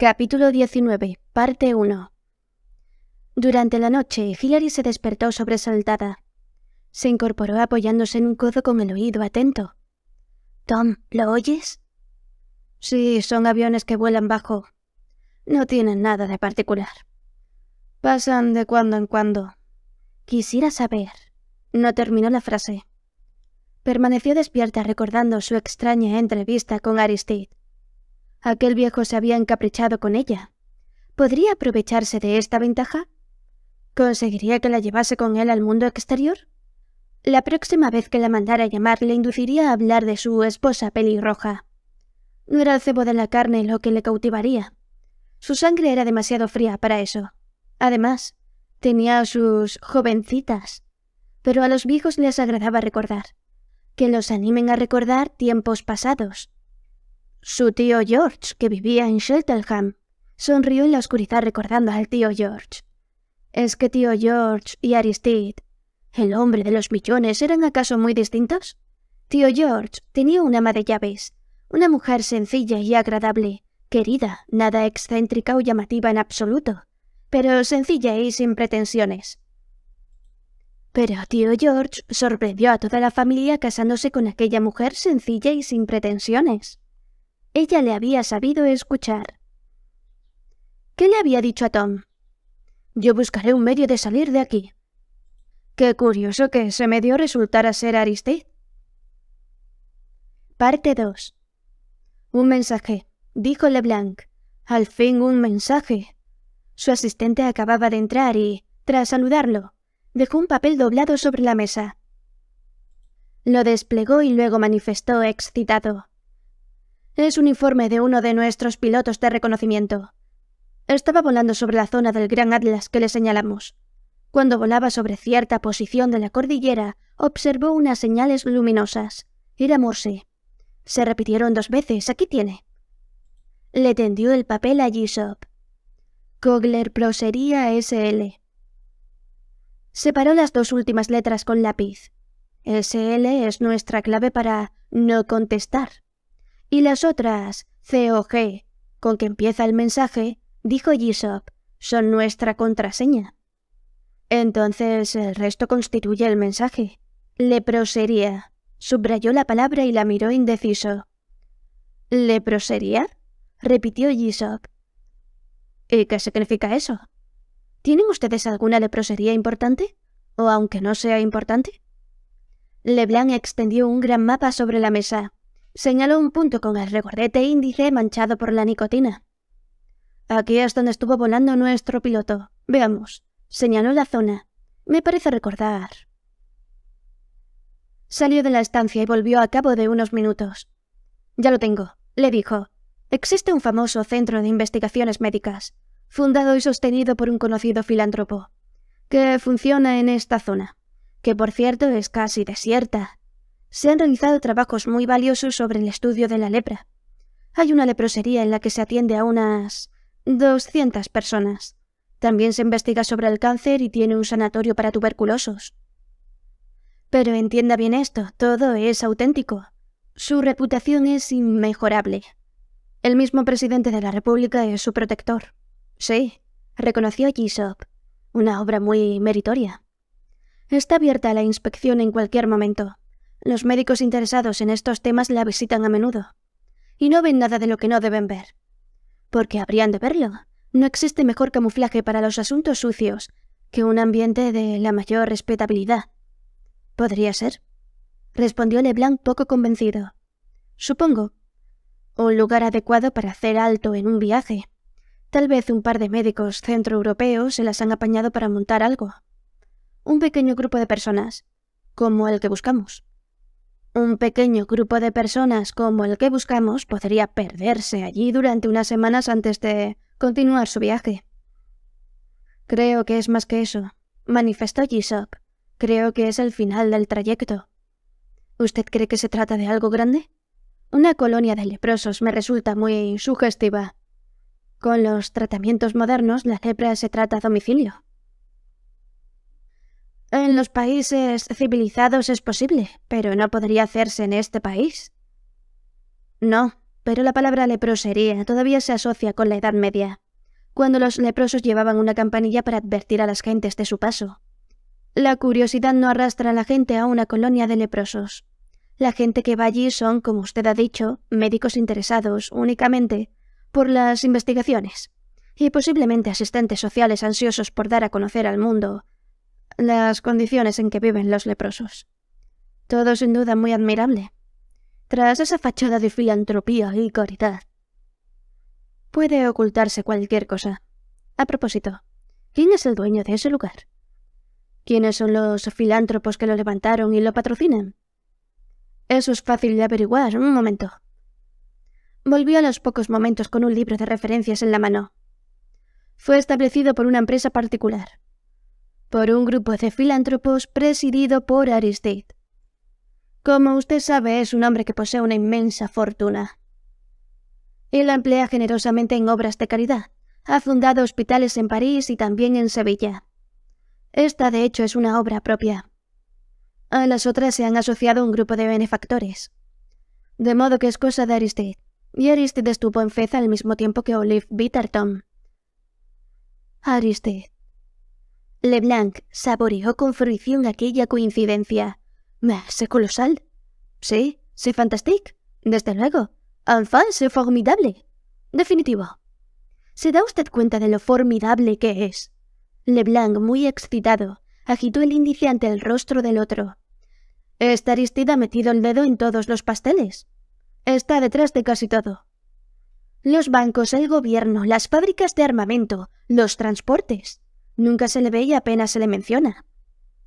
Capítulo 19, parte 1. Durante la noche, Hillary se despertó sobresaltada. Se incorporó apoyándose en un codo con el oído atento. Tom, ¿lo oyes? Sí, son aviones que vuelan bajo. No tienen nada de particular. Pasan de cuando en cuando. Quisiera saber. No terminó la frase. Permaneció despierta recordando su extraña entrevista con Aristide. Aquel viejo se había encaprichado con ella. ¿Podría aprovecharse de esta ventaja? ¿Conseguiría que la llevase con él al mundo exterior? La próxima vez que la mandara llamar le induciría a hablar de su esposa pelirroja. No era el cebo de la carne lo que le cautivaría. Su sangre era demasiado fría para eso. Además, tenía sus jovencitas. Pero a los viejos les agradaba recordar. Que los animen a recordar tiempos pasados. Su tío George, que vivía en Sheltelham, sonrió en la oscuridad recordando al tío George. ¿Es que tío George y Aristide, el hombre de los millones, eran acaso muy distintos? Tío George tenía un ama de llaves, una mujer sencilla y agradable, querida, nada excéntrica o llamativa en absoluto, pero sencilla y sin pretensiones. Pero tío George sorprendió a toda la familia casándose con aquella mujer sencilla y sin pretensiones. Ella le había sabido escuchar. ¿Qué le había dicho a Tom? Yo buscaré un medio de salir de aquí. Qué curioso que ese medio resultara ser Aristide. Parte 2. Un mensaje, dijo Leblanc. Al fin un mensaje. Su asistente acababa de entrar y, tras saludarlo, dejó un papel doblado sobre la mesa. Lo desplegó y luego manifestó excitado. Es un informe de uno de nuestros pilotos de reconocimiento. Estaba volando sobre la zona del Gran Atlas que le señalamos. Cuando volaba sobre cierta posición de la cordillera, observó unas señales luminosas. Era Morse. Se repitieron dos veces. Aquí tiene. Le tendió el papel a G-Shop. Kogler Prosería SL. Separó las dos últimas letras con lápiz. SL es nuestra clave para no contestar. Y las otras, C o G, con que empieza el mensaje, dijo Gisop, son nuestra contraseña. Entonces el resto constituye el mensaje. Leprosería. Subrayó la palabra y la miró indeciso. ¿Leprosería? repitió Gisop. ¿Y qué significa eso? ¿Tienen ustedes alguna leprosería importante? ¿O aunque no sea importante? Leblanc extendió un gran mapa sobre la mesa. Señaló un punto con el regordete índice manchado por la nicotina. Aquí es donde estuvo volando nuestro piloto. Veamos. Señaló la zona. Me parece recordar. Salió de la estancia y volvió a cabo de unos minutos. Ya lo tengo, le dijo. Existe un famoso centro de investigaciones médicas, fundado y sostenido por un conocido filántropo, que funciona en esta zona, que por cierto es casi desierta, se han realizado trabajos muy valiosos sobre el estudio de la lepra. Hay una leprosería en la que se atiende a unas 200 personas. También se investiga sobre el cáncer y tiene un sanatorio para tuberculosos. Pero entienda bien esto, todo es auténtico. Su reputación es inmejorable. El mismo presidente de la República es su protector. Sí, reconoció a Una obra muy meritoria. Está abierta a la inspección en cualquier momento. Los médicos interesados en estos temas la visitan a menudo, y no ven nada de lo que no deben ver. Porque habrían de verlo. No existe mejor camuflaje para los asuntos sucios que un ambiente de la mayor respetabilidad. Podría ser, respondió Leblanc poco convencido. Supongo. Un lugar adecuado para hacer alto en un viaje. Tal vez un par de médicos centroeuropeos se las han apañado para montar algo. Un pequeño grupo de personas, como el que buscamos. Un pequeño grupo de personas como el que buscamos podría perderse allí durante unas semanas antes de continuar su viaje. Creo que es más que eso, manifestó Jisok. Creo que es el final del trayecto. ¿Usted cree que se trata de algo grande? Una colonia de leprosos me resulta muy sugestiva. Con los tratamientos modernos, la lepra se trata a domicilio. En los países civilizados es posible, pero no podría hacerse en este país. No, pero la palabra leprosería todavía se asocia con la Edad Media, cuando los leprosos llevaban una campanilla para advertir a las gentes de su paso. La curiosidad no arrastra a la gente a una colonia de leprosos. La gente que va allí son, como usted ha dicho, médicos interesados únicamente por las investigaciones, y posiblemente asistentes sociales ansiosos por dar a conocer al mundo las condiciones en que viven los leprosos. Todo sin duda muy admirable. Tras esa fachada de filantropía y caridad, puede ocultarse cualquier cosa. A propósito, ¿quién es el dueño de ese lugar? ¿Quiénes son los filántropos que lo levantaron y lo patrocinan? Eso es fácil de averiguar. Un momento. Volvió a los pocos momentos con un libro de referencias en la mano. Fue establecido por una empresa particular por un grupo de filántropos presidido por Aristide. Como usted sabe, es un hombre que posee una inmensa fortuna. Él la emplea generosamente en obras de caridad. Ha fundado hospitales en París y también en Sevilla. Esta, de hecho, es una obra propia. A las otras se han asociado un grupo de benefactores. De modo que es cosa de Aristide. Y Aristide estuvo en Feza al mismo tiempo que Olive Bitterton. Aristide. Leblanc saboreó con fruición aquella coincidencia. ¿Me colosal? Sí, c'est fantastique. Desde luego. Enfin, c'est formidable. Definitivo. ¿Se da usted cuenta de lo formidable que es? Leblanc, muy excitado, agitó el índice ante el rostro del otro. Esta aristida ha metido el dedo en todos los pasteles. Está detrás de casi todo. Los bancos, el gobierno, las fábricas de armamento, los transportes. Nunca se le ve y apenas se le menciona.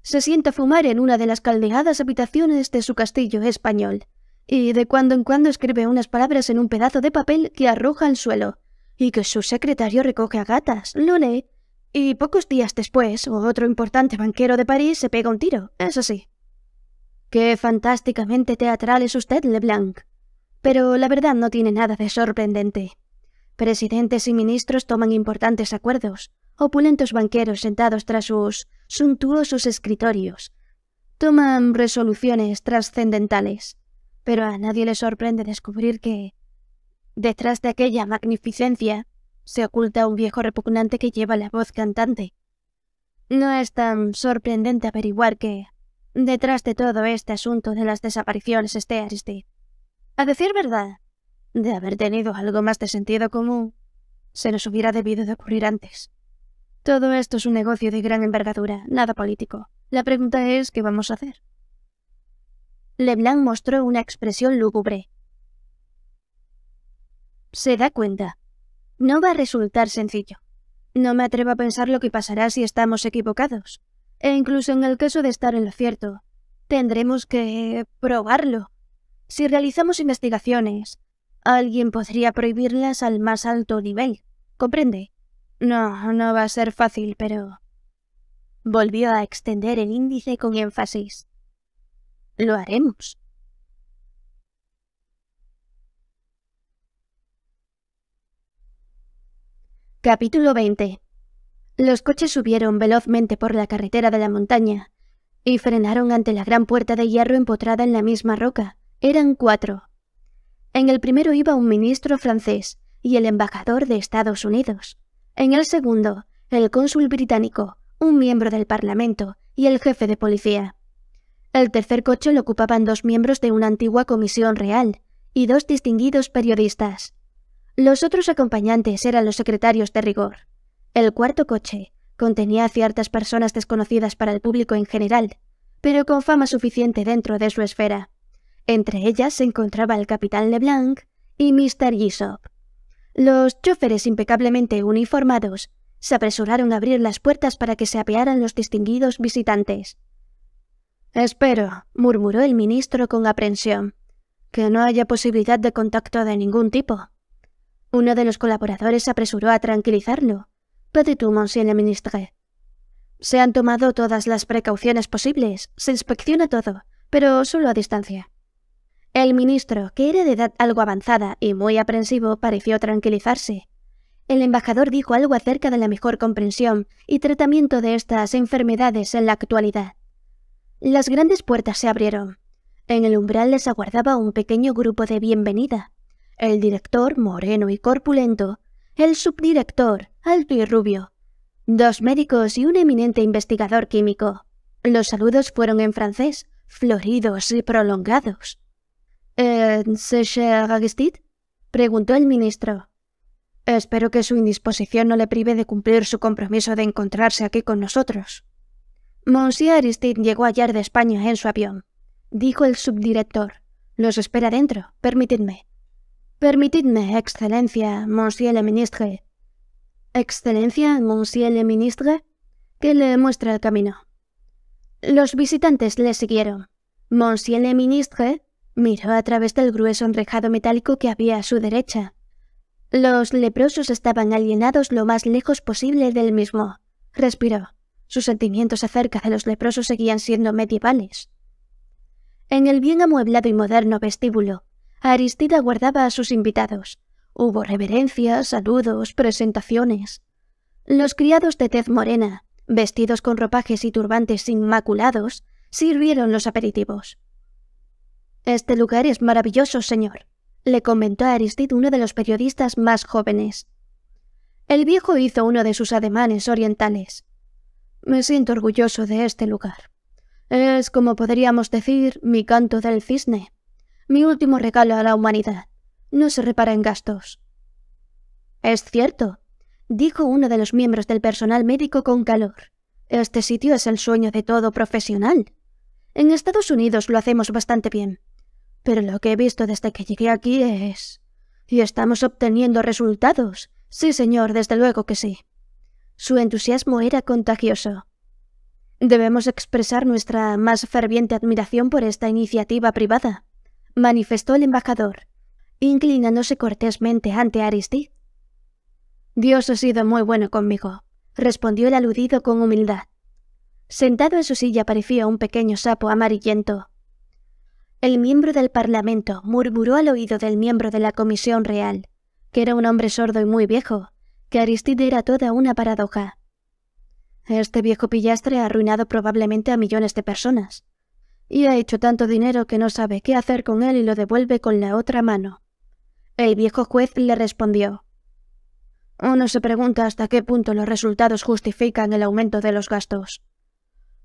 Se sienta a fumar en una de las caldeadas habitaciones de su castillo español, y de cuando en cuando escribe unas palabras en un pedazo de papel que arroja al suelo, y que su secretario recoge a gatas, lo lee, y pocos días después otro importante banquero de París se pega un tiro, eso sí. Qué fantásticamente teatral es usted, Leblanc. Pero la verdad no tiene nada de sorprendente. Presidentes y ministros toman importantes acuerdos, opulentos banqueros sentados tras sus suntuosos escritorios, toman resoluciones trascendentales, pero a nadie le sorprende descubrir que detrás de aquella magnificencia se oculta un viejo repugnante que lleva la voz cantante. No es tan sorprendente averiguar que detrás de todo este asunto de las desapariciones esté Aristide. A decir verdad, de haber tenido algo más de sentido común, se nos hubiera debido de ocurrir antes. Todo esto es un negocio de gran envergadura, nada político. La pregunta es, ¿qué vamos a hacer? Leblanc mostró una expresión lúgubre. Se da cuenta. No va a resultar sencillo. No me atrevo a pensar lo que pasará si estamos equivocados. E incluso en el caso de estar en lo cierto, tendremos que probarlo. Si realizamos investigaciones, alguien podría prohibirlas al más alto nivel. ¿Comprende? No, no va a ser fácil, pero... Volvió a extender el índice con énfasis. Lo haremos. Capítulo 20. Los coches subieron velozmente por la carretera de la montaña y frenaron ante la gran puerta de hierro empotrada en la misma roca. Eran cuatro. En el primero iba un ministro francés y el embajador de Estados Unidos. En el segundo, el cónsul británico, un miembro del Parlamento y el jefe de policía. El tercer coche lo ocupaban dos miembros de una antigua comisión real y dos distinguidos periodistas. Los otros acompañantes eran los secretarios de rigor. El cuarto coche contenía a ciertas personas desconocidas para el público en general, pero con fama suficiente dentro de su esfera. Entre ellas se encontraba el capitán Leblanc y Mr. Gisop. Los choferes impecablemente uniformados se apresuraron a abrir las puertas para que se apearan los distinguidos visitantes. Espero, murmuró el ministro con aprensión, que no haya posibilidad de contacto de ningún tipo. Uno de los colaboradores se apresuró a tranquilizarlo. Petit monsieur le ministre. Se han tomado todas las precauciones posibles, se inspecciona todo, pero solo a distancia. El ministro, que era de edad algo avanzada y muy aprensivo, pareció tranquilizarse. El embajador dijo algo acerca de la mejor comprensión y tratamiento de estas enfermedades en la actualidad. Las grandes puertas se abrieron. En el umbral les aguardaba un pequeño grupo de bienvenida. El director, moreno y corpulento, el subdirector, alto y rubio, dos médicos y un eminente investigador químico. Los saludos fueron en francés, floridos y prolongados. ¿Eh, preguntó el ministro. Espero que su indisposición no le prive de cumplir su compromiso de encontrarse aquí con nosotros. Monsieur Aristide llegó ayer de España en su avión, dijo el subdirector. Los espera dentro, permitidme. Permitidme, excelencia, monsieur le ministre. Excelencia, monsieur le ministre, que le muestra el camino. Los visitantes le siguieron. Monsieur le ministre Miró a través del grueso enrejado metálico que había a su derecha. Los leprosos estaban alienados lo más lejos posible del mismo. Respiró. Sus sentimientos acerca de los leprosos seguían siendo medievales. En el bien amueblado y moderno vestíbulo, Aristida guardaba a sus invitados. Hubo reverencias, saludos, presentaciones. Los criados de tez morena, vestidos con ropajes y turbantes inmaculados, sirvieron los aperitivos. Este lugar es maravilloso, señor, le comentó a Aristide uno de los periodistas más jóvenes. El viejo hizo uno de sus ademanes orientales. Me siento orgulloso de este lugar. Es, como podríamos decir, mi canto del cisne, mi último regalo a la humanidad. No se repara en gastos. Es cierto, dijo uno de los miembros del personal médico con calor. Este sitio es el sueño de todo profesional. En Estados Unidos lo hacemos bastante bien. Pero lo que he visto desde que llegué aquí es... Y estamos obteniendo resultados. Sí, señor, desde luego que sí. Su entusiasmo era contagioso. Debemos expresar nuestra más ferviente admiración por esta iniciativa privada, manifestó el embajador, inclinándose cortésmente ante Aristide. Dios ha sido muy bueno conmigo, respondió el aludido con humildad. Sentado en su silla parecía un pequeño sapo amarillento, el miembro del Parlamento murmuró al oído del miembro de la Comisión Real, que era un hombre sordo y muy viejo, que Aristide era toda una paradoja. Este viejo pillastre ha arruinado probablemente a millones de personas, y ha hecho tanto dinero que no sabe qué hacer con él y lo devuelve con la otra mano. El viejo juez le respondió. Uno se pregunta hasta qué punto los resultados justifican el aumento de los gastos.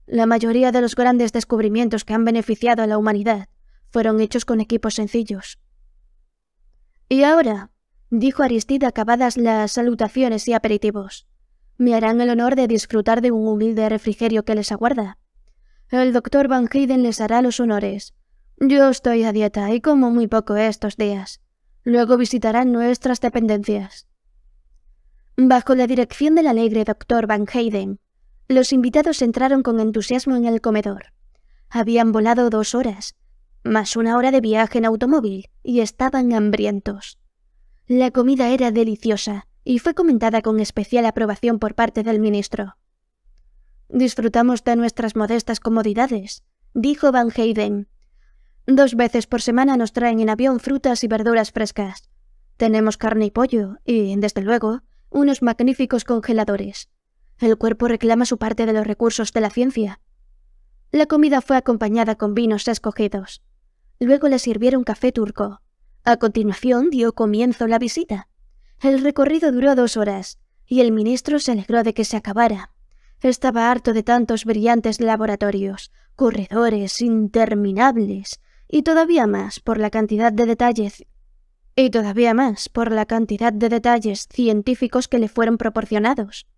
La mayoría de los grandes descubrimientos que han beneficiado a la humanidad fueron hechos con equipos sencillos. Y ahora, dijo Aristide acabadas las salutaciones y aperitivos, me harán el honor de disfrutar de un humilde refrigerio que les aguarda. El doctor Van Heiden les hará los honores. Yo estoy a dieta y como muy poco estos días. Luego visitarán nuestras dependencias. Bajo la dirección del alegre doctor Van Heiden, los invitados entraron con entusiasmo en el comedor. Habían volado dos horas más una hora de viaje en automóvil, y estaban hambrientos. La comida era deliciosa, y fue comentada con especial aprobación por parte del ministro. Disfrutamos de nuestras modestas comodidades, dijo Van Heyden. Dos veces por semana nos traen en avión frutas y verduras frescas. Tenemos carne y pollo, y, desde luego, unos magníficos congeladores. El cuerpo reclama su parte de los recursos de la ciencia. La comida fue acompañada con vinos escogidos. Luego le sirvieron café turco. A continuación dio comienzo la visita. El recorrido duró dos horas, y el ministro se alegró de que se acabara. Estaba harto de tantos brillantes laboratorios, corredores interminables, y todavía más por la cantidad de detalles y todavía más por la cantidad de detalles científicos que le fueron proporcionados.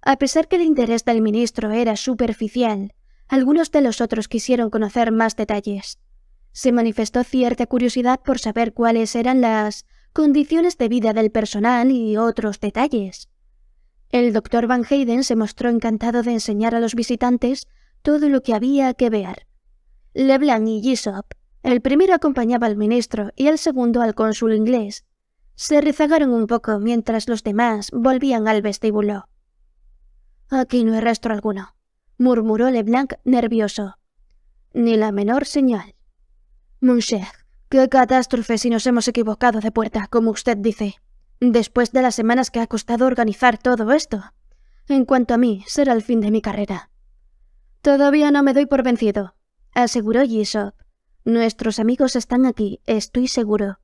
A pesar que el interés del ministro era superficial, algunos de los otros quisieron conocer más detalles. Se manifestó cierta curiosidad por saber cuáles eran las condiciones de vida del personal y otros detalles. El doctor Van Hayden se mostró encantado de enseñar a los visitantes todo lo que había que ver. Leblanc y Gisop, el primero acompañaba al ministro y el segundo al cónsul inglés, se rezagaron un poco mientras los demás volvían al vestíbulo. Aquí no hay rastro alguno, murmuró Leblanc nervioso. Ni la menor señal cher, qué catástrofe si nos hemos equivocado de puerta, como usted dice. Después de las semanas que ha costado organizar todo esto. En cuanto a mí, será el fin de mi carrera. Todavía no me doy por vencido, aseguró Gisop. Nuestros amigos están aquí, estoy seguro.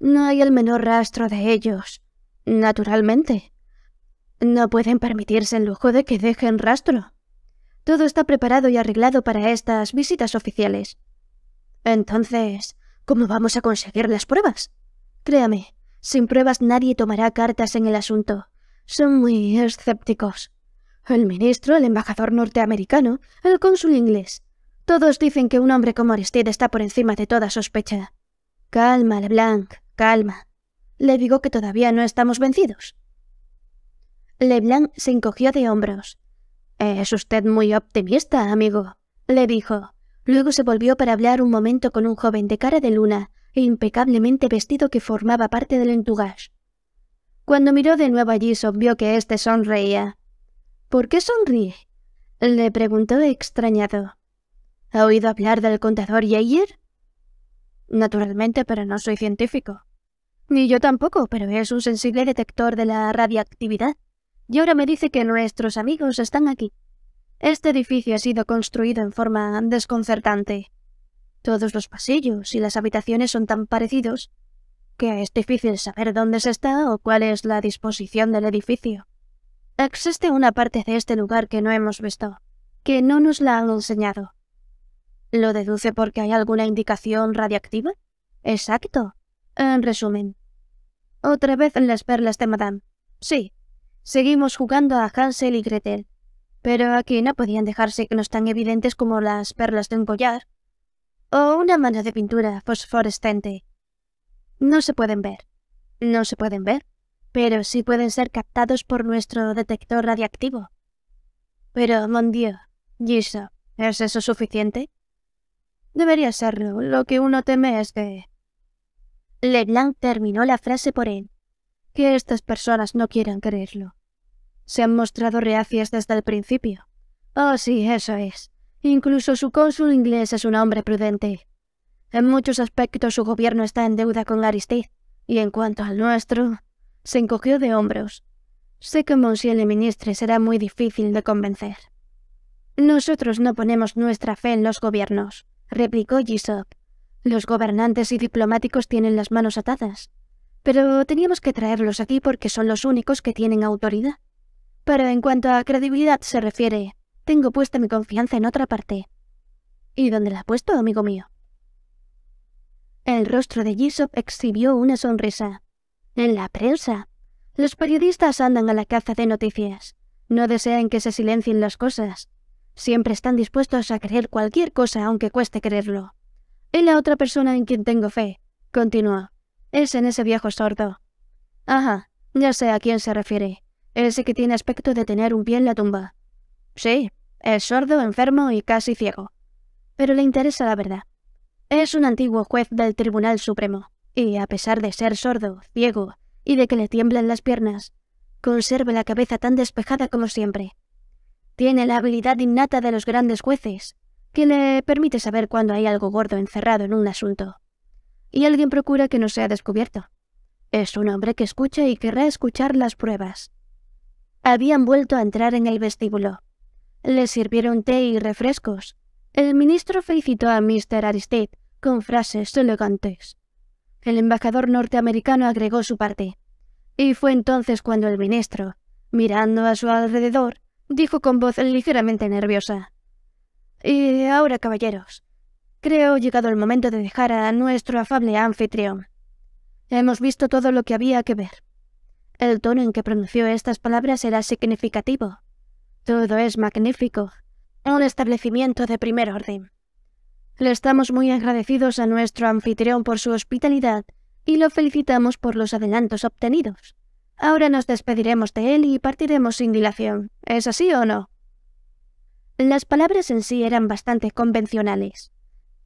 No hay el menor rastro de ellos. Naturalmente. No pueden permitirse el lujo de que dejen rastro. Todo está preparado y arreglado para estas visitas oficiales. Entonces, ¿cómo vamos a conseguir las pruebas? Créame, sin pruebas nadie tomará cartas en el asunto. Son muy escépticos. El ministro, el embajador norteamericano, el cónsul inglés. Todos dicen que un hombre como Aristide está por encima de toda sospecha. Calma, Leblanc, calma. Le digo que todavía no estamos vencidos. Leblanc se encogió de hombros. Es usted muy optimista, amigo, le dijo. Luego se volvió para hablar un momento con un joven de cara de luna e impecablemente vestido que formaba parte del entourage. Cuando miró de nuevo allí, vio que éste sonreía. ¿Por qué sonríe? le preguntó extrañado. ¿Ha oído hablar del contador Yeager? Naturalmente, pero no soy científico. Ni yo tampoco, pero es un sensible detector de la radiactividad. Y ahora me dice que nuestros amigos están aquí. Este edificio ha sido construido en forma desconcertante. Todos los pasillos y las habitaciones son tan parecidos que es difícil saber dónde se está o cuál es la disposición del edificio. Existe una parte de este lugar que no hemos visto, que no nos la han enseñado. ¿Lo deduce porque hay alguna indicación radiactiva? Exacto. En resumen. Otra vez en las perlas de Madame. Sí. Seguimos jugando a Hansel y Gretel pero aquí no podían dejarse que tan evidentes como las perlas de un collar o una mano de pintura fosforescente. No se pueden ver. No se pueden ver, pero sí pueden ser captados por nuestro detector radiactivo. Pero, mon Dieu, Giso, ¿es eso suficiente? Debería serlo. Lo que uno teme es que... Leblanc terminó la frase por él. Que estas personas no quieran creerlo se han mostrado reacias desde el principio. —Ah, sí, eso es. Incluso su cónsul inglés es un hombre prudente. En muchos aspectos su gobierno está en deuda con Aristide, y en cuanto al nuestro, se encogió de hombros. Sé que Monsieur le Ministre será muy difícil de convencer. Nosotros no ponemos nuestra fe en los gobiernos, replicó Gisop. Los gobernantes y diplomáticos tienen las manos atadas. Pero teníamos que traerlos aquí porque son los únicos que tienen autoridad. Pero en cuanto a credibilidad se refiere, tengo puesta mi confianza en otra parte. ¿Y dónde la ha puesto, amigo mío? El rostro de Jisop exhibió una sonrisa. En la prensa. Los periodistas andan a la caza de noticias. No desean que se silencien las cosas. Siempre están dispuestos a creer cualquier cosa aunque cueste creerlo. Es la otra persona en quien tengo fe, continuó. Es en ese viejo sordo. Ajá, ya sé a quién se refiere. Ese que tiene aspecto de tener un pie en la tumba. Sí, es sordo, enfermo y casi ciego. Pero le interesa la verdad. Es un antiguo juez del Tribunal Supremo, y a pesar de ser sordo, ciego y de que le tiemblan las piernas, conserva la cabeza tan despejada como siempre. Tiene la habilidad innata de los grandes jueces, que le permite saber cuando hay algo gordo encerrado en un asunto. Y alguien procura que no sea descubierto. Es un hombre que escucha y querrá escuchar las pruebas. Habían vuelto a entrar en el vestíbulo. Les sirvieron té y refrescos. El ministro felicitó a Mr. Aristide con frases elegantes. El embajador norteamericano agregó su parte. Y fue entonces cuando el ministro, mirando a su alrededor, dijo con voz ligeramente nerviosa. Y ahora, caballeros, creo llegado el momento de dejar a nuestro afable anfitrión. Hemos visto todo lo que había que ver. El tono en que pronunció estas palabras era significativo. Todo es magnífico. Un establecimiento de primer orden. Le estamos muy agradecidos a nuestro anfitrión por su hospitalidad y lo felicitamos por los adelantos obtenidos. Ahora nos despediremos de él y partiremos sin dilación. ¿Es así o no? Las palabras en sí eran bastante convencionales,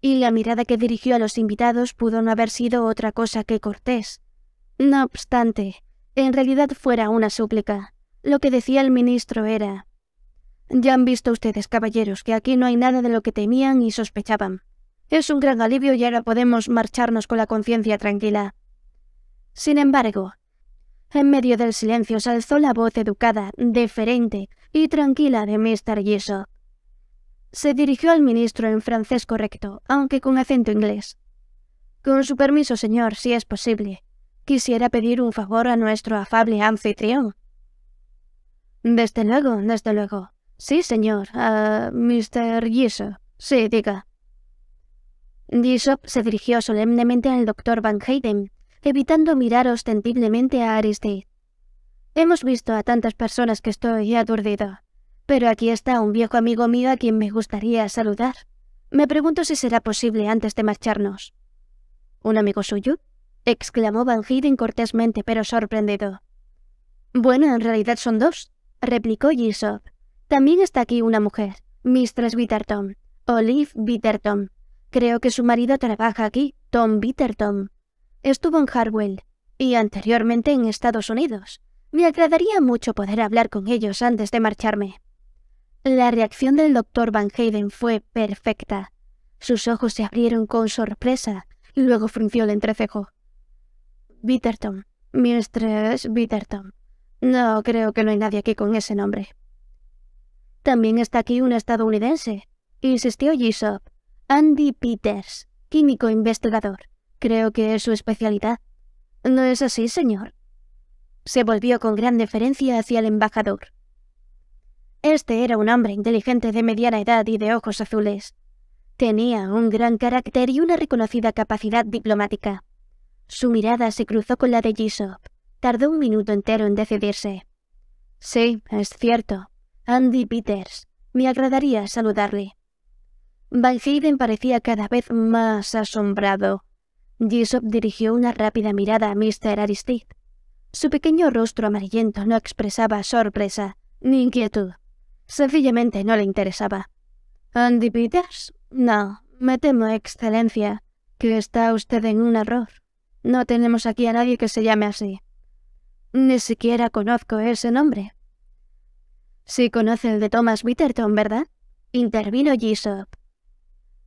y la mirada que dirigió a los invitados pudo no haber sido otra cosa que cortés. No obstante, en realidad fuera una súplica. Lo que decía el ministro era, ya han visto ustedes, caballeros, que aquí no hay nada de lo que temían y sospechaban. Es un gran alivio y ahora podemos marcharnos con la conciencia tranquila. Sin embargo, en medio del silencio se alzó la voz educada, deferente y tranquila de Mr. Gesso. Se dirigió al ministro en francés correcto, aunque con acento inglés. Con su permiso, señor, si es posible quisiera pedir un favor a nuestro afable anfitrión. Desde luego, desde luego. Sí, señor, a Mr. Gisop. Sí, diga. Gisop se dirigió solemnemente al doctor Van Hayden, evitando mirar ostensiblemente a Aristide. Hemos visto a tantas personas que estoy aturdido, pero aquí está un viejo amigo mío a quien me gustaría saludar. Me pregunto si será posible antes de marcharnos. ¿Un amigo suyo? exclamó Van Hiden cortésmente pero sorprendido. Bueno, en realidad son dos, replicó Gisop. También está aquí una mujer, Mistress Bitterton, Olive Bitterton. Creo que su marido trabaja aquí, Tom Bitterton. Estuvo en Harwell y anteriormente en Estados Unidos. Me agradaría mucho poder hablar con ellos antes de marcharme. La reacción del doctor Van Hayden fue perfecta. Sus ojos se abrieron con sorpresa, y luego frunció el entrecejo. Bitterton. Mistress Bitterton. No creo que no hay nadie aquí con ese nombre. También está aquí un estadounidense, insistió Gisop. Andy Peters, químico investigador. Creo que es su especialidad. ¿No es así, señor? Se volvió con gran deferencia hacia el embajador. Este era un hombre inteligente de mediana edad y de ojos azules. Tenía un gran carácter y una reconocida capacidad diplomática. Su mirada se cruzó con la de Jisop. Tardó un minuto entero en decidirse. Sí, es cierto. Andy Peters. Me agradaría saludarle. Van parecía cada vez más asombrado. Jisop dirigió una rápida mirada a Mr. Aristide. Su pequeño rostro amarillento no expresaba sorpresa ni inquietud. Sencillamente no le interesaba. ¿Andy Peters? No, me temo, Excelencia, que está usted en un error. No tenemos aquí a nadie que se llame así. Ni siquiera conozco ese nombre. Sí conoce el de Thomas Witherton, ¿verdad? Intervino Gisop.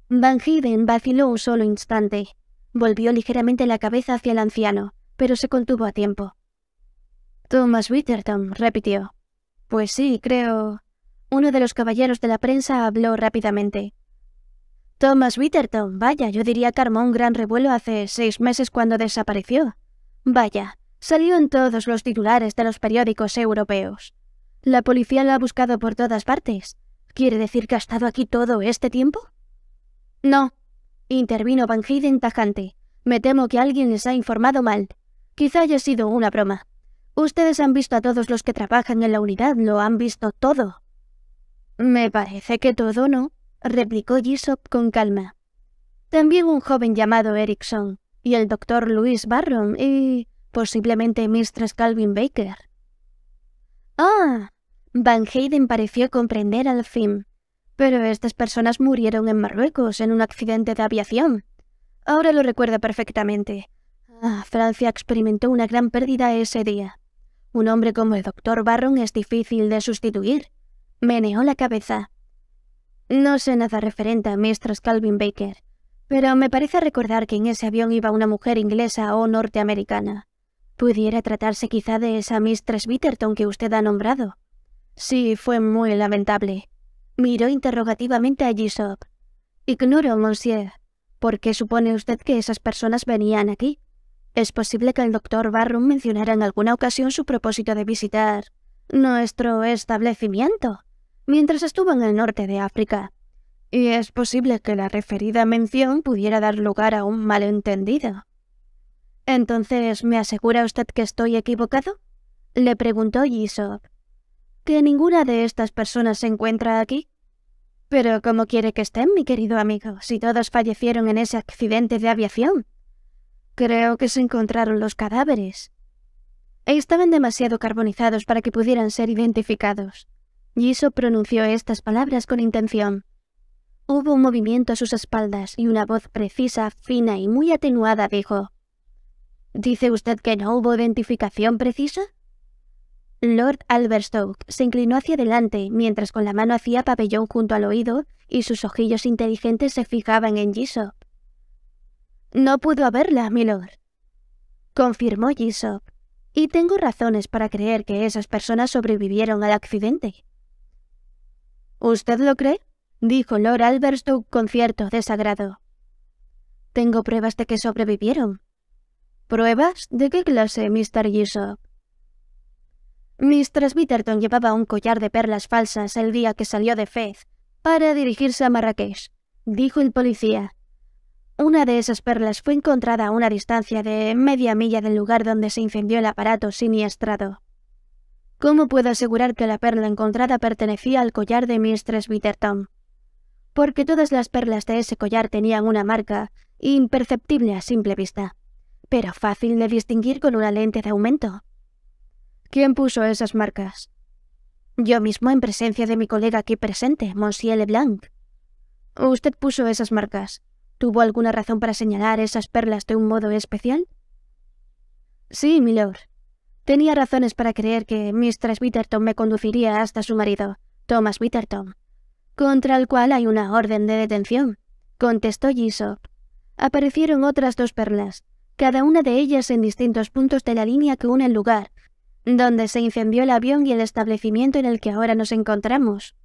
Van Heeden vaciló un solo instante. Volvió ligeramente la cabeza hacia el anciano, pero se contuvo a tiempo. Thomas Witherton, repitió. Pues sí, creo. Uno de los caballeros de la prensa habló rápidamente. Thomas Witterton, vaya, yo diría que armó un gran revuelo hace seis meses cuando desapareció. Vaya, salió en todos los titulares de los periódicos europeos. La policía lo ha buscado por todas partes. ¿Quiere decir que ha estado aquí todo este tiempo? No, intervino Van tajante. Me temo que alguien les ha informado mal. Quizá haya sido una broma. Ustedes han visto a todos los que trabajan en la unidad, lo han visto todo. Me parece que todo no, replicó Gisop con calma. También un joven llamado Erickson, y el doctor Louis Barron, y posiblemente Mistress Calvin Baker. Ah, Van Heiden pareció comprender al fin. Pero estas personas murieron en Marruecos en un accidente de aviación. Ahora lo recuerda perfectamente. Ah, Francia experimentó una gran pérdida ese día. Un hombre como el doctor Barron es difícil de sustituir. Meneó la cabeza. No sé nada referente a Mistress Calvin Baker, pero me parece recordar que en ese avión iba una mujer inglesa o norteamericana. Pudiera tratarse quizá de esa Mistress Bitterton que usted ha nombrado. Sí, fue muy lamentable. Miró interrogativamente a Gisop. Ignoro, monsieur. ¿Por qué supone usted que esas personas venían aquí? Es posible que el doctor Barrum mencionara en alguna ocasión su propósito de visitar nuestro establecimiento mientras estuvo en el norte de África, y es posible que la referida mención pudiera dar lugar a un malentendido. Entonces, ¿me asegura usted que estoy equivocado? le preguntó Gisop. ¿Que ninguna de estas personas se encuentra aquí? Pero ¿cómo quiere que estén, mi querido amigo, si todos fallecieron en ese accidente de aviación? Creo que se encontraron los cadáveres. Estaban demasiado carbonizados para que pudieran ser identificados. Gisop pronunció estas palabras con intención. Hubo un movimiento a sus espaldas y una voz precisa, fina y muy atenuada dijo. ¿Dice usted que no hubo identificación precisa? Lord Alberstoke se inclinó hacia adelante mientras con la mano hacía pabellón junto al oído y sus ojillos inteligentes se fijaban en Gisop. No pudo haberla, milord, confirmó Gisop, y tengo razones para creer que esas personas sobrevivieron al accidente. ¿Usted lo cree? dijo Lord Alberstoke con cierto desagrado. Tengo pruebas de que sobrevivieron. ¿Pruebas? ¿De qué clase, Mr. Gissop? Mistress Bitterton llevaba un collar de perlas falsas el día que salió de Fez para dirigirse a Marrakech, dijo el policía. Una de esas perlas fue encontrada a una distancia de media milla del lugar donde se incendió el aparato siniestrado. ¿Cómo puedo asegurar que la perla encontrada pertenecía al collar de Mistress Bitterton? Porque todas las perlas de ese collar tenían una marca, imperceptible a simple vista, pero fácil de distinguir con una lente de aumento. ¿Quién puso esas marcas? Yo mismo en presencia de mi colega aquí presente, Monsieur Leblanc. ¿Usted puso esas marcas? ¿Tuvo alguna razón para señalar esas perlas de un modo especial? Sí, milord. Tenía razones para creer que Mistress Bitterton me conduciría hasta su marido, Thomas Bitterton, contra el cual hay una orden de detención, contestó Gisop. Aparecieron otras dos perlas, cada una de ellas en distintos puntos de la línea que une el lugar, donde se incendió el avión y el establecimiento en el que ahora nos encontramos.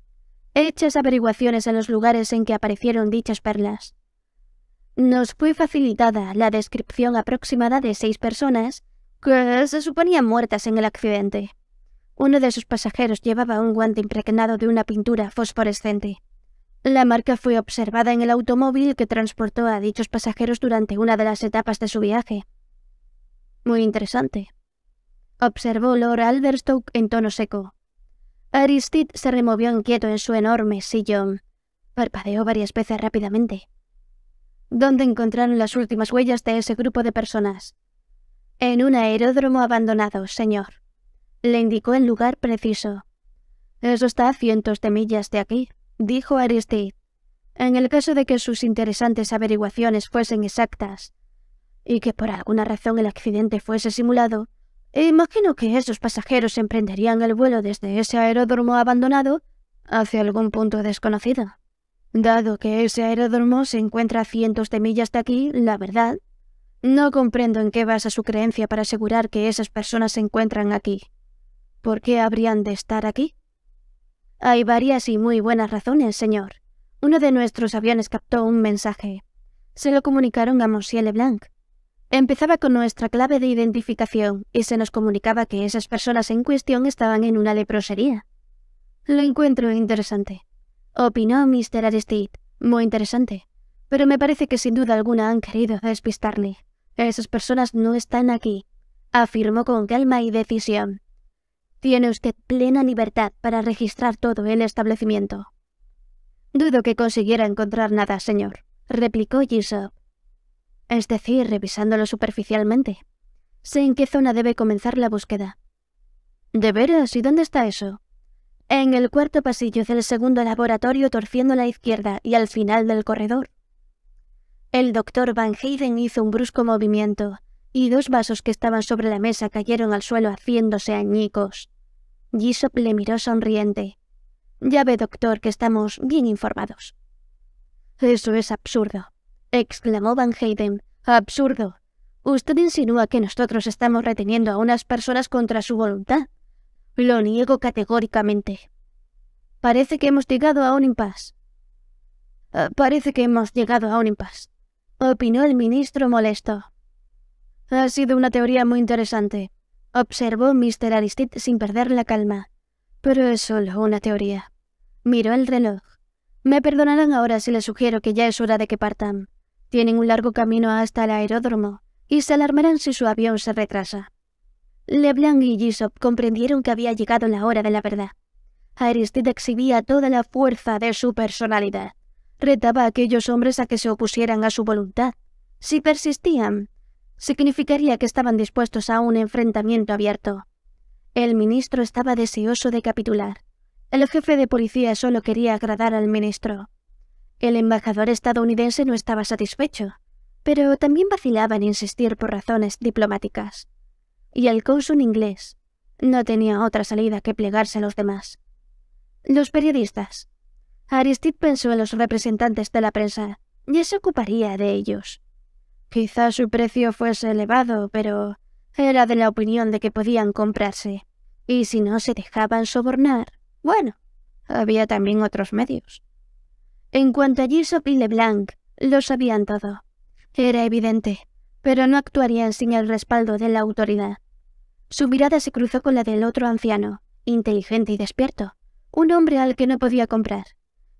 Hechas averiguaciones en los lugares en que aparecieron dichas perlas. Nos fue facilitada la descripción aproximada de seis personas que se suponían muertas en el accidente. Uno de sus pasajeros llevaba un guante impregnado de una pintura fosforescente. La marca fue observada en el automóvil que transportó a dichos pasajeros durante una de las etapas de su viaje. Muy interesante, observó Lord Alderstoke en tono seco. Aristide se removió inquieto en su enorme sillón. Parpadeó varias veces rápidamente. ¿Dónde encontraron las últimas huellas de ese grupo de personas? En un aeródromo abandonado, señor. Le indicó el lugar preciso. Eso está a cientos de millas de aquí, dijo Aristide, en el caso de que sus interesantes averiguaciones fuesen exactas y que por alguna razón el accidente fuese simulado, imagino que esos pasajeros emprenderían el vuelo desde ese aeródromo abandonado hacia algún punto desconocido. Dado que ese aeródromo se encuentra a cientos de millas de aquí, la verdad no comprendo en qué basa su creencia para asegurar que esas personas se encuentran aquí. ¿Por qué habrían de estar aquí? Hay varias y muy buenas razones, señor. Uno de nuestros aviones captó un mensaje. Se lo comunicaron a Monsieur Leblanc. Empezaba con nuestra clave de identificación y se nos comunicaba que esas personas en cuestión estaban en una leprosería. Lo encuentro interesante. Opinó Mr. Aristide. Muy interesante. Pero me parece que sin duda alguna han querido despistarle. Esas personas no están aquí, afirmó con calma y decisión. Tiene usted plena libertad para registrar todo el establecimiento. Dudo que consiguiera encontrar nada, señor, replicó Jisop. Es decir, revisándolo superficialmente. Sé en qué zona debe comenzar la búsqueda. ¿De veras? ¿Y dónde está eso? En el cuarto pasillo del segundo laboratorio torciendo a la izquierda y al final del corredor. El doctor Van Heiden hizo un brusco movimiento, y dos vasos que estaban sobre la mesa cayeron al suelo haciéndose añicos. Gisop le miró sonriente. Ya ve, doctor, que estamos bien informados. Eso es absurdo, exclamó Van Heiden. Absurdo. Usted insinúa que nosotros estamos reteniendo a unas personas contra su voluntad. Lo niego categóricamente. Parece que hemos llegado a un impas. Eh, parece que hemos llegado a un impas opinó el ministro molesto. Ha sido una teoría muy interesante, observó Mr. Aristide sin perder la calma. Pero es solo una teoría. Miró el reloj. Me perdonarán ahora si les sugiero que ya es hora de que partan. Tienen un largo camino hasta el aeródromo y se alarmarán si su avión se retrasa. Leblanc y Gisop comprendieron que había llegado la hora de la verdad. Aristide exhibía toda la fuerza de su personalidad retaba a aquellos hombres a que se opusieran a su voluntad. Si persistían, significaría que estaban dispuestos a un enfrentamiento abierto. El ministro estaba deseoso de capitular. El jefe de policía solo quería agradar al ministro. El embajador estadounidense no estaba satisfecho, pero también vacilaba en insistir por razones diplomáticas. Y el cónsul inglés no tenía otra salida que plegarse a los demás. Los periodistas, Aristide pensó en los representantes de la prensa, ya se ocuparía de ellos. Quizás su precio fuese elevado, pero era de la opinión de que podían comprarse, y si no se dejaban sobornar, bueno, había también otros medios. En cuanto a Gisop y Leblanc, lo sabían todo. Era evidente, pero no actuarían sin el respaldo de la autoridad. Su mirada se cruzó con la del otro anciano, inteligente y despierto, un hombre al que no podía comprar.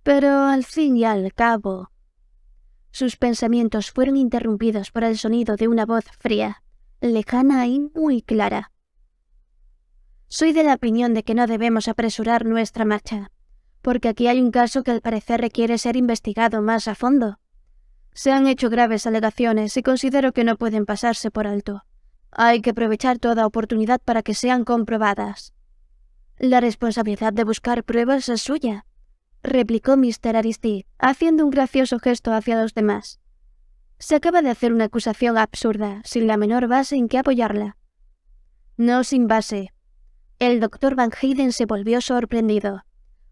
Pero al fin y al cabo... Sus pensamientos fueron interrumpidos por el sonido de una voz fría, lejana y muy clara. Soy de la opinión de que no debemos apresurar nuestra marcha, porque aquí hay un caso que al parecer requiere ser investigado más a fondo. Se han hecho graves alegaciones y considero que no pueden pasarse por alto. Hay que aprovechar toda oportunidad para que sean comprobadas. La responsabilidad de buscar pruebas es suya, replicó Mr. Aristide, haciendo un gracioso gesto hacia los demás. Se acaba de hacer una acusación absurda, sin la menor base en que apoyarla. No sin base. El doctor Van Heyden se volvió sorprendido.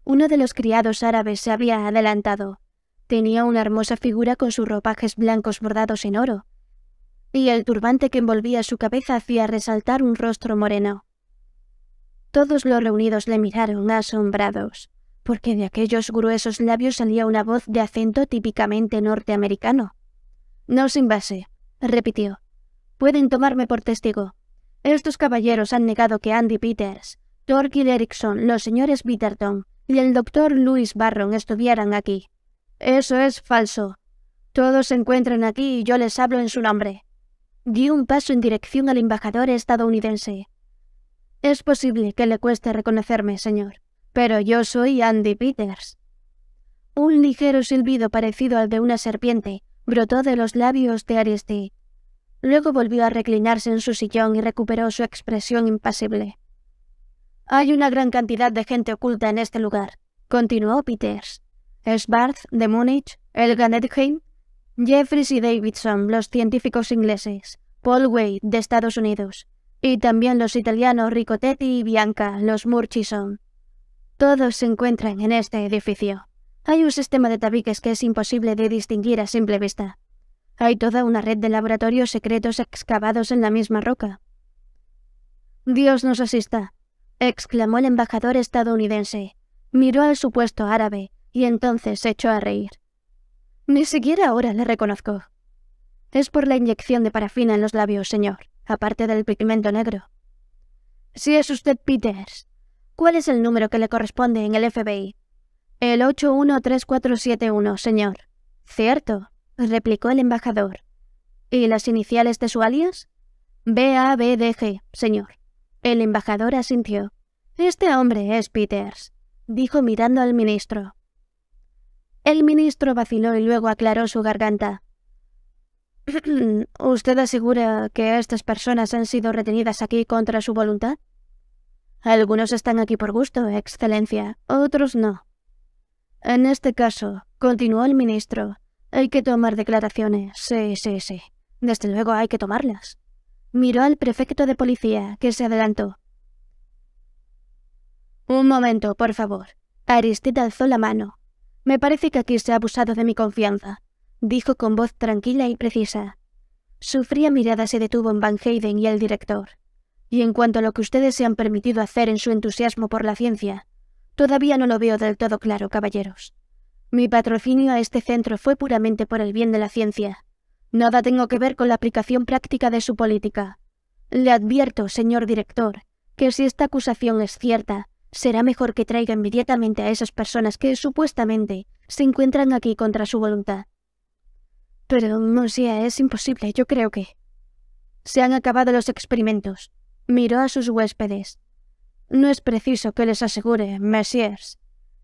Uno de los criados árabes se había adelantado. Tenía una hermosa figura con sus ropajes blancos bordados en oro, y el turbante que envolvía su cabeza hacía resaltar un rostro moreno. Todos los reunidos le miraron asombrados porque de aquellos gruesos labios salía una voz de acento típicamente norteamericano. No sin base», repitió. Pueden tomarme por testigo. Estos caballeros han negado que Andy Peters, Torquil Erickson, los señores Bitterton y el doctor Louis Barron estuvieran aquí. Eso es falso. Todos se encuentran aquí y yo les hablo en su nombre. Di un paso en dirección al embajador estadounidense. Es posible que le cueste reconocerme, señor. Pero yo soy Andy Peters. Un ligero silbido parecido al de una serpiente brotó de los labios de Aristide. Luego volvió a reclinarse en su sillón y recuperó su expresión impasible. Hay una gran cantidad de gente oculta en este lugar, continuó Peters. Barth, de Múnich, el Edheim, Jeffries y Davidson, los científicos ingleses, Paul Wade de Estados Unidos, y también los italianos Ricotetti y Bianca, los Murchison. Todos se encuentran en este edificio. Hay un sistema de tabiques que es imposible de distinguir a simple vista. Hay toda una red de laboratorios secretos excavados en la misma roca. Dios nos asista, exclamó el embajador estadounidense. Miró al supuesto árabe y entonces se echó a reír. Ni siquiera ahora le reconozco. Es por la inyección de parafina en los labios, señor, aparte del pigmento negro. Si es usted Peters, ¿Cuál es el número que le corresponde en el FBI? El 813471, señor. Cierto, replicó el embajador. ¿Y las iniciales de su alias? BABDG, señor. El embajador asintió. Este hombre es Peters, dijo mirando al ministro. El ministro vaciló y luego aclaró su garganta. ¿Usted asegura que estas personas han sido retenidas aquí contra su voluntad? Algunos están aquí por gusto, Excelencia, otros no. En este caso, continuó el ministro, hay que tomar declaraciones, sí, sí, sí. Desde luego hay que tomarlas. Miró al prefecto de policía, que se adelantó. Un momento, por favor. Aristide alzó la mano. Me parece que aquí se ha abusado de mi confianza, dijo con voz tranquila y precisa. Su fría mirada se detuvo en Van Hayden y el director. Y en cuanto a lo que ustedes se han permitido hacer en su entusiasmo por la ciencia, todavía no lo veo del todo claro, caballeros. Mi patrocinio a este centro fue puramente por el bien de la ciencia. Nada tengo que ver con la aplicación práctica de su política. Le advierto, señor director, que si esta acusación es cierta, será mejor que traiga inmediatamente a esas personas que supuestamente se encuentran aquí contra su voluntad. Pero, no es imposible, yo creo que... Se han acabado los experimentos miró a sus huéspedes. No es preciso que les asegure, messieurs,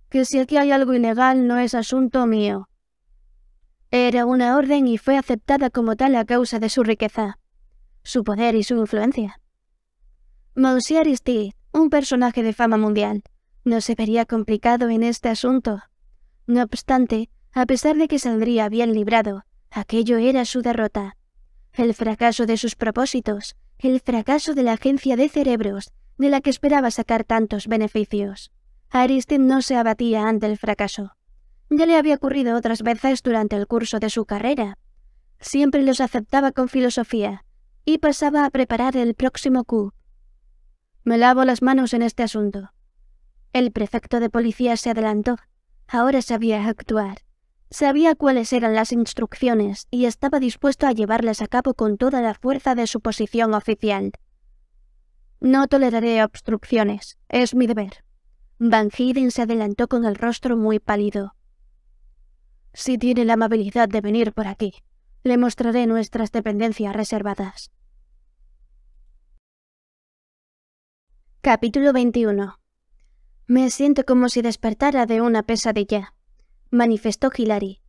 que si aquí hay algo ilegal no es asunto mío. Era una orden y fue aceptada como tal a causa de su riqueza, su poder y su influencia. Monsieur Aristide, un personaje de fama mundial, no se vería complicado en este asunto. No obstante, a pesar de que saldría bien librado, aquello era su derrota. El fracaso de sus propósitos el fracaso de la agencia de cerebros, de la que esperaba sacar tantos beneficios. Aristide no se abatía ante el fracaso. Ya le había ocurrido otras veces durante el curso de su carrera. Siempre los aceptaba con filosofía y pasaba a preparar el próximo coup. Me lavo las manos en este asunto. El prefecto de policía se adelantó. Ahora sabía actuar. Sabía cuáles eran las instrucciones y estaba dispuesto a llevarlas a cabo con toda la fuerza de su posición oficial. No toleraré obstrucciones, es mi deber. Van Hiden se adelantó con el rostro muy pálido. Si tiene la amabilidad de venir por aquí, le mostraré nuestras dependencias reservadas. Capítulo 21 Me siento como si despertara de una pesadilla manifestó Hilary.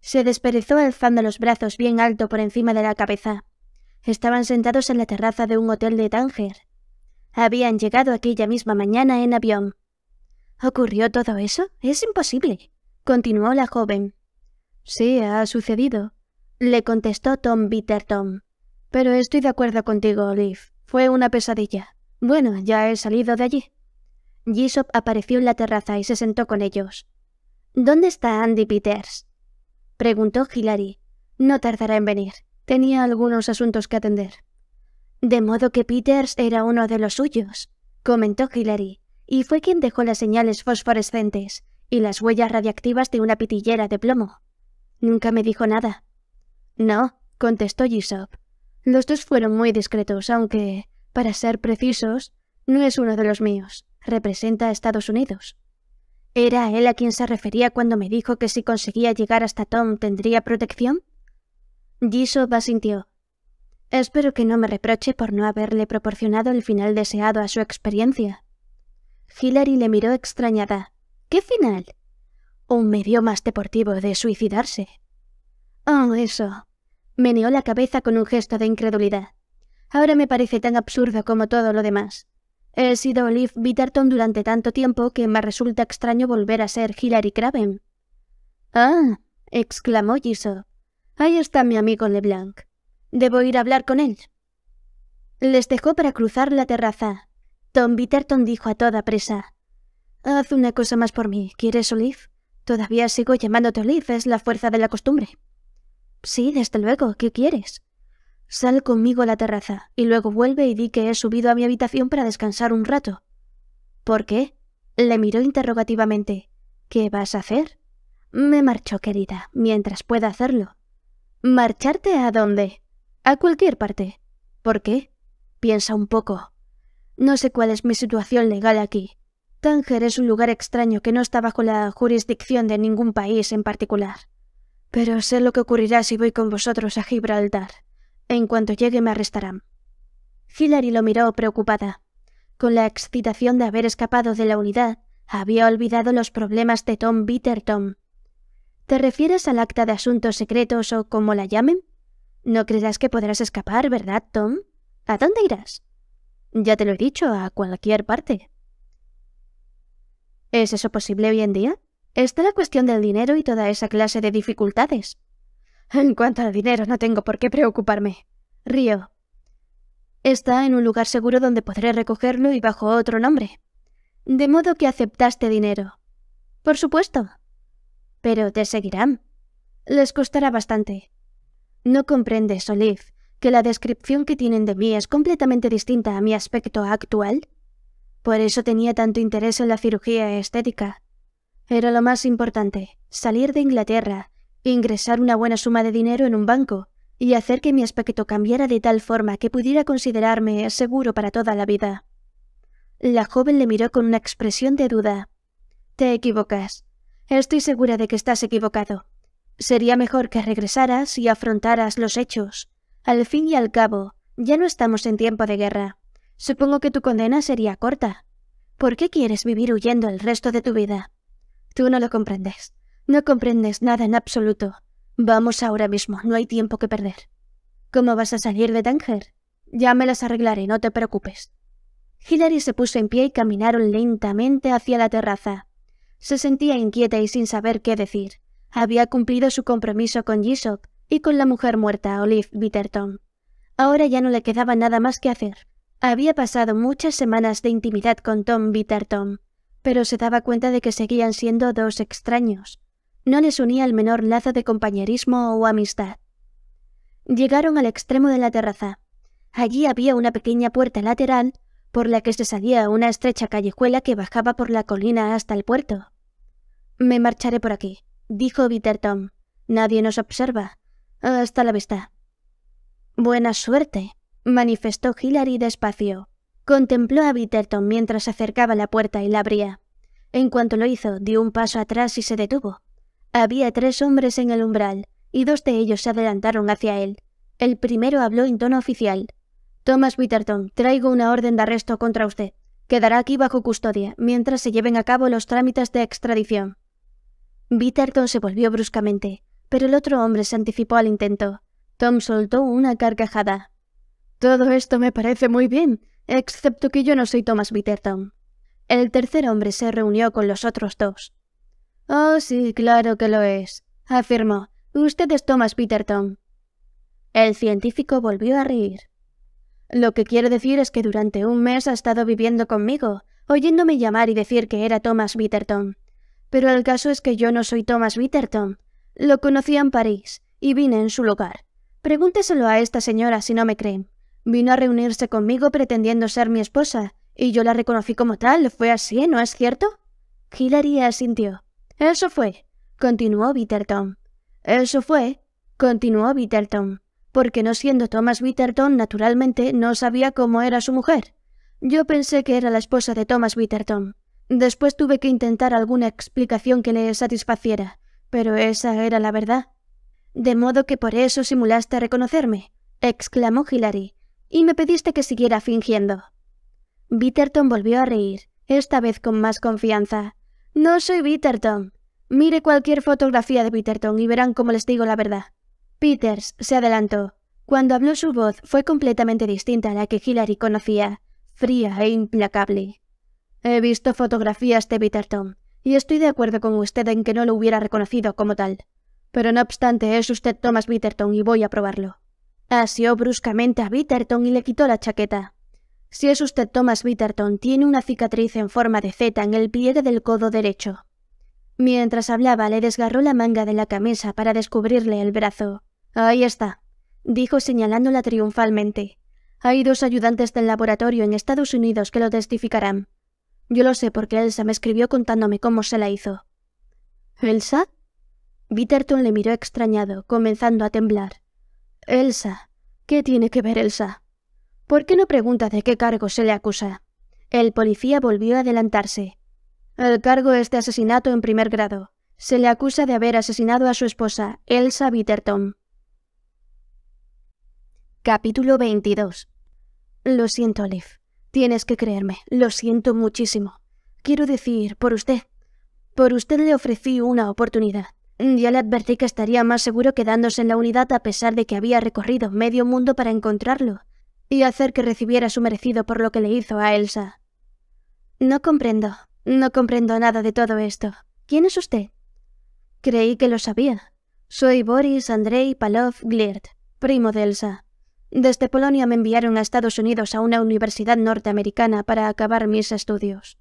Se desperezó alzando los brazos bien alto por encima de la cabeza. Estaban sentados en la terraza de un hotel de Tánger. Habían llegado aquella misma mañana en avión. ¿Ocurrió todo eso? Es imposible, continuó la joven. Sí, ha sucedido, le contestó Tom Bitterton. Pero estoy de acuerdo contigo, Olive. Fue una pesadilla. Bueno, ya he salido de allí. Gisop apareció en la terraza y se sentó con ellos. ¿Dónde está Andy Peters? preguntó Hilary. No tardará en venir. Tenía algunos asuntos que atender. De modo que Peters era uno de los suyos, comentó Hilary, y fue quien dejó las señales fosforescentes y las huellas radiactivas de una pitillera de plomo. Nunca me dijo nada. No, contestó Gisop. Los dos fueron muy discretos, aunque, para ser precisos, no es uno de los míos. Representa a Estados Unidos. ¿Era él a quien se refería cuando me dijo que si conseguía llegar hasta Tom tendría protección? Jisoo asintió. Espero que no me reproche por no haberle proporcionado el final deseado a su experiencia. Hillary le miró extrañada. ¿Qué final? Un medio más deportivo de suicidarse. Oh, eso. Meneó la cabeza con un gesto de incredulidad. Ahora me parece tan absurdo como todo lo demás. He sido Olive Bitterton durante tanto tiempo que me resulta extraño volver a ser Hillary Craven. Ah, exclamó Giso. Ahí está mi amigo Leblanc. Debo ir a hablar con él. Les dejó para cruzar la terraza. Tom Bitterton dijo a toda presa. Haz una cosa más por mí, ¿quieres, Olive? Todavía sigo llamándote Olive, es la fuerza de la costumbre. Sí, desde luego, ¿qué quieres? Sal conmigo a la terraza y luego vuelve y di que he subido a mi habitación para descansar un rato. ¿Por qué? Le miró interrogativamente. ¿Qué vas a hacer? Me marcho, querida, mientras pueda hacerlo. ¿Marcharte a dónde? A cualquier parte. ¿Por qué? Piensa un poco. No sé cuál es mi situación legal aquí. Tánger es un lugar extraño que no está bajo la jurisdicción de ningún país en particular. Pero sé lo que ocurrirá si voy con vosotros a Gibraltar. En cuanto llegue me arrestarán. Hillary lo miró preocupada. Con la excitación de haber escapado de la unidad, había olvidado los problemas de Tom Bitterton. ¿Te refieres al acta de asuntos secretos o como la llamen? No creerás que podrás escapar, ¿verdad, Tom? ¿A dónde irás? Ya te lo he dicho, a cualquier parte. ¿Es eso posible hoy en día? Está la cuestión del dinero y toda esa clase de dificultades. En cuanto al dinero, no tengo por qué preocuparme. Río. Está en un lugar seguro donde podré recogerlo y bajo otro nombre. De modo que aceptaste dinero. Por supuesto. Pero te seguirán. Les costará bastante. No comprendes, Olive, que la descripción que tienen de mí es completamente distinta a mi aspecto actual. Por eso tenía tanto interés en la cirugía estética. Era lo más importante, salir de Inglaterra, ingresar una buena suma de dinero en un banco y hacer que mi aspecto cambiara de tal forma que pudiera considerarme seguro para toda la vida. La joven le miró con una expresión de duda. Te equivocas. Estoy segura de que estás equivocado. Sería mejor que regresaras y afrontaras los hechos. Al fin y al cabo, ya no estamos en tiempo de guerra. Supongo que tu condena sería corta. ¿Por qué quieres vivir huyendo el resto de tu vida? Tú no lo comprendes. No comprendes nada en absoluto. Vamos ahora mismo, no hay tiempo que perder. ¿Cómo vas a salir de Tanger? Ya me las arreglaré, no te preocupes. Hilary se puso en pie y caminaron lentamente hacia la terraza. Se sentía inquieta y sin saber qué decir. Había cumplido su compromiso con g y con la mujer muerta, Olive Bitterton. Ahora ya no le quedaba nada más que hacer. Había pasado muchas semanas de intimidad con Tom Bitterton, pero se daba cuenta de que seguían siendo dos extraños, no les unía el menor lazo de compañerismo o amistad. Llegaron al extremo de la terraza. Allí había una pequeña puerta lateral por la que se salía una estrecha callejuela que bajaba por la colina hasta el puerto. Me marcharé por aquí, dijo Bitterton. Nadie nos observa. Hasta la vista. Buena suerte, manifestó Hillary despacio. Contempló a Bitterton mientras acercaba la puerta y la abría. En cuanto lo hizo, dio un paso atrás y se detuvo. Había tres hombres en el umbral, y dos de ellos se adelantaron hacia él. El primero habló en tono oficial. Thomas Bitterton, traigo una orden de arresto contra usted. Quedará aquí bajo custodia, mientras se lleven a cabo los trámites de extradición. Bitterton se volvió bruscamente, pero el otro hombre se anticipó al intento. Tom soltó una carcajada. Todo esto me parece muy bien, excepto que yo no soy Thomas Bitterton. El tercer hombre se reunió con los otros dos. Oh, sí, claro que lo es, afirmó. Usted es Thomas Peterton. El científico volvió a reír. Lo que quiero decir es que durante un mes ha estado viviendo conmigo, oyéndome llamar y decir que era Thomas Bitterton. Pero el caso es que yo no soy Thomas Bitterton. Lo conocí en París y vine en su lugar. Pregúnteselo a esta señora si no me creen. Vino a reunirse conmigo pretendiendo ser mi esposa, y yo la reconocí como tal, fue así, ¿no es cierto? Hilary asintió. Eso fue, continuó Bitterton. Eso fue, continuó Bitterton, porque no siendo Thomas Bitterton, naturalmente no sabía cómo era su mujer. Yo pensé que era la esposa de Thomas Bitterton. Después tuve que intentar alguna explicación que le satisfaciera, pero esa era la verdad. De modo que por eso simulaste reconocerme, exclamó Hilary, y me pediste que siguiera fingiendo. Bitterton volvió a reír, esta vez con más confianza. No soy Bitterton. Mire cualquier fotografía de Peterton y verán cómo les digo la verdad. Peters se adelantó. Cuando habló su voz fue completamente distinta a la que Hillary conocía, fría e implacable. He visto fotografías de Bitterton, y estoy de acuerdo con usted en que no lo hubiera reconocido como tal. Pero no obstante, es usted Thomas Bitterton y voy a probarlo. Asió bruscamente a Bitterton y le quitó la chaqueta. Si es usted Thomas Bitterton, tiene una cicatriz en forma de Z en el pliegue del codo derecho. Mientras hablaba, le desgarró la manga de la camisa para descubrirle el brazo. Ahí está, dijo señalándola triunfalmente. Hay dos ayudantes del laboratorio en Estados Unidos que lo testificarán. Yo lo sé porque Elsa me escribió contándome cómo se la hizo. ¿Elsa? Bitterton le miró extrañado, comenzando a temblar. Elsa. ¿Qué tiene que ver Elsa? ¿Por qué no pregunta de qué cargo se le acusa? El policía volvió a adelantarse. El cargo es de asesinato en primer grado. Se le acusa de haber asesinado a su esposa, Elsa Bitterton. Capítulo 22 Lo siento, Olive. Tienes que creerme. Lo siento muchísimo. Quiero decir, por usted. Por usted le ofrecí una oportunidad. Ya le advertí que estaría más seguro quedándose en la unidad a pesar de que había recorrido medio mundo para encontrarlo y hacer que recibiera su merecido por lo que le hizo a Elsa. No comprendo, no comprendo nada de todo esto. ¿Quién es usted? Creí que lo sabía. Soy Boris Andrei Palov Glirt, primo de Elsa. Desde Polonia me enviaron a Estados Unidos a una universidad norteamericana para acabar mis estudios.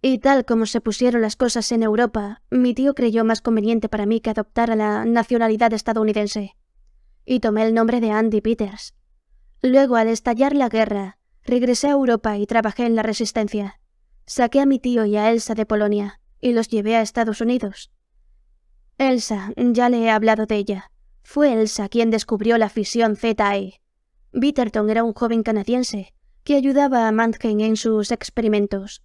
Y tal como se pusieron las cosas en Europa, mi tío creyó más conveniente para mí que adoptara la nacionalidad estadounidense. Y tomé el nombre de Andy Peters, Luego, al estallar la guerra, regresé a Europa y trabajé en la resistencia. Saqué a mi tío y a Elsa de Polonia y los llevé a Estados Unidos. Elsa, ya le he hablado de ella. Fue Elsa quien descubrió la fisión ZE. Bitterton era un joven canadiense que ayudaba a Mantgen en sus experimentos.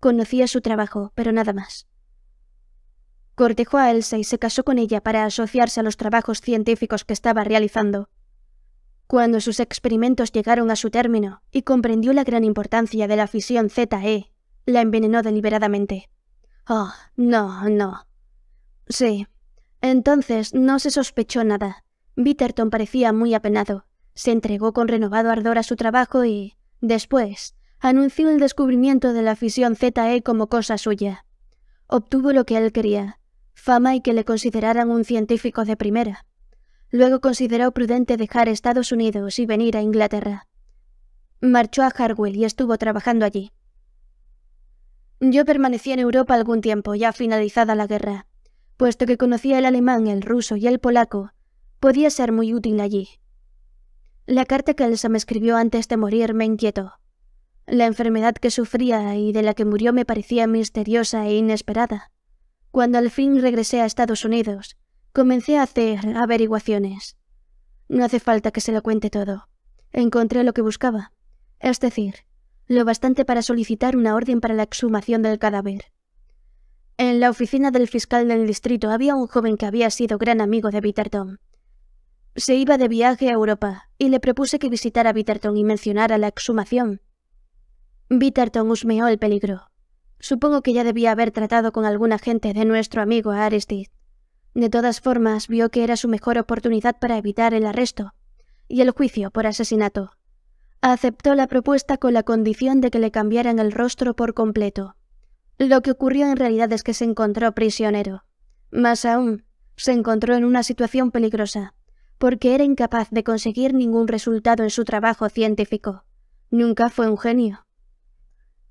Conocía su trabajo, pero nada más. Cortejó a Elsa y se casó con ella para asociarse a los trabajos científicos que estaba realizando. Cuando sus experimentos llegaron a su término y comprendió la gran importancia de la fisión ZE, la envenenó deliberadamente. Oh, no, no. Sí. Entonces no se sospechó nada. Bitterton parecía muy apenado. Se entregó con renovado ardor a su trabajo y, después, anunció el descubrimiento de la fisión ZE como cosa suya. Obtuvo lo que él quería, fama y que le consideraran un científico de primera. Luego consideró prudente dejar Estados Unidos y venir a Inglaterra. Marchó a Harwell y estuvo trabajando allí. Yo permanecí en Europa algún tiempo, ya finalizada la guerra. Puesto que conocía el alemán, el ruso y el polaco, podía ser muy útil allí. La carta que Elsa me escribió antes de morir me inquietó. La enfermedad que sufría y de la que murió me parecía misteriosa e inesperada. Cuando al fin regresé a Estados Unidos, Comencé a hacer averiguaciones. No hace falta que se lo cuente todo. Encontré lo que buscaba, es decir, lo bastante para solicitar una orden para la exhumación del cadáver. En la oficina del fiscal del distrito había un joven que había sido gran amigo de Bitterton. Se iba de viaje a Europa y le propuse que visitara Bitterton y mencionara la exhumación. Bitterton husmeó el peligro. Supongo que ya debía haber tratado con algún agente de nuestro amigo Aristide. De todas formas, vio que era su mejor oportunidad para evitar el arresto y el juicio por asesinato. Aceptó la propuesta con la condición de que le cambiaran el rostro por completo. Lo que ocurrió en realidad es que se encontró prisionero. Más aún, se encontró en una situación peligrosa, porque era incapaz de conseguir ningún resultado en su trabajo científico. Nunca fue un genio.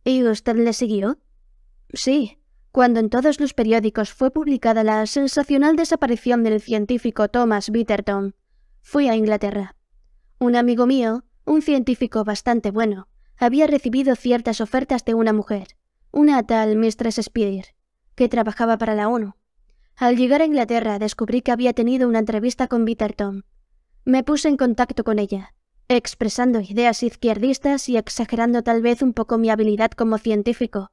¿Y usted le siguió? Sí, cuando en todos los periódicos fue publicada la sensacional desaparición del científico Thomas Bitterton, fui a Inglaterra. Un amigo mío, un científico bastante bueno, había recibido ciertas ofertas de una mujer, una tal Mistress Spear, que trabajaba para la ONU. Al llegar a Inglaterra descubrí que había tenido una entrevista con Bitterton. Me puse en contacto con ella, expresando ideas izquierdistas y exagerando tal vez un poco mi habilidad como científico,